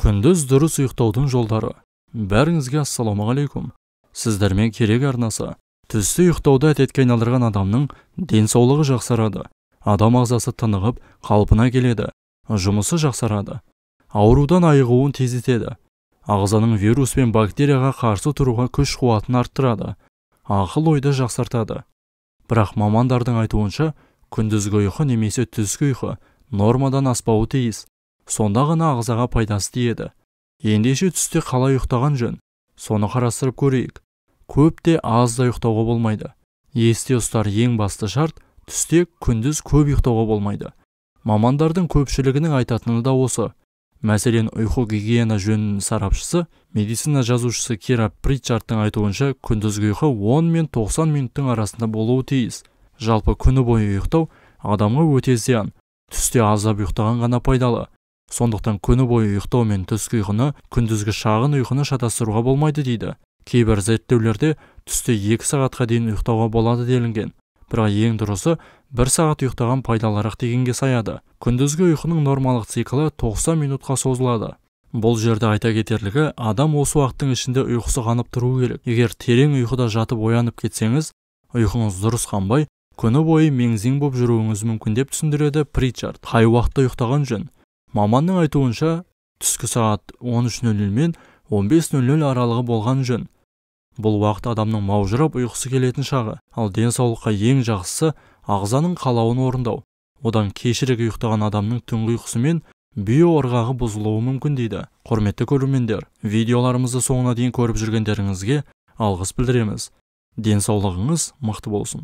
күндіз дұрыс ұйықтаудың жолдары бәріңізге ассалаумағалейкум сіздермен керек арнасы түсті ұйықтауды әдетке айналдырған адамның денсаулығы жақсарады адам ағзасы тынығып қалпына келеді жұмысы жақсарады аурудан айығуын тездетеді ағзаның вирус пен бактерияға қарсы тұруға күш қуатын арттырады ақыл ойды жақсартады бірақ мамандардың айтуынша күндізгі ұйқы немесе түскі ұйқы нормадан аспауы тиіс сонда ғана ағзаға пайдасы тиеді ендеше түсте қалай ұйықтаған жөн соны қарастырып көрейік көп те аз да ұйықтауға болмайды есте ұстар ең басты шарт түсте күндіз көп ұйықтауға болмайды мамандардың көпшілігінің айтатыны да осы мәселен ұйқы гигиена жөнінің сарапшысы медицина жазушысы кира притчардтың айтуынша күндізгі ұйқы 10 мен 90 минуттың арасында болуы тиіс жалпы күні бойы ұйықтау адамға өте зиян түсте аздап ұйықтаған ғана пайдалы сондықтан күні бойы ұйықтау мен түскі ұйқыны күндізгі шағын ұйқыны шатастыруға болмайды дейді кейбір зерттеулерде түсте екі сағатқа дейін ұйықтауға болады делінген бірақ ең дұрысы бір сағат ұйықтаған пайдалырақ дегенге саяды күндізгі ұйқының нормалық циклы 90 минутқа созылады бұл жерде айта кетерлігі адам осы уақыттың ішінде ұйқысы қанып тұруы керек егер терең ұйқыда жатып оянып кетсеңіз ұйқыңыз дұрыс қанбай күні бойы меңзең боп жүруіңіз мүмкін деп түсіндіреді причард қай уақытта ұйықтаған жөн маманның айтуынша түскі сағат 13.00 мен 15.00 аралығы болған жөн бұл уақыт адамның маужырап ұйқысы келетін шағы ал денсаулыққа ең жақсысы ағзаның қалауын орындау одан кешірек ұйықтаған адамның түнгі мен биоырғағы бұзылуы мүмкін дейді құрметті көрермендер видеоларымызды соңына дейін көріп жүргендеріңізге алғыс білдіреміз денсаулығыңыз мықты болсын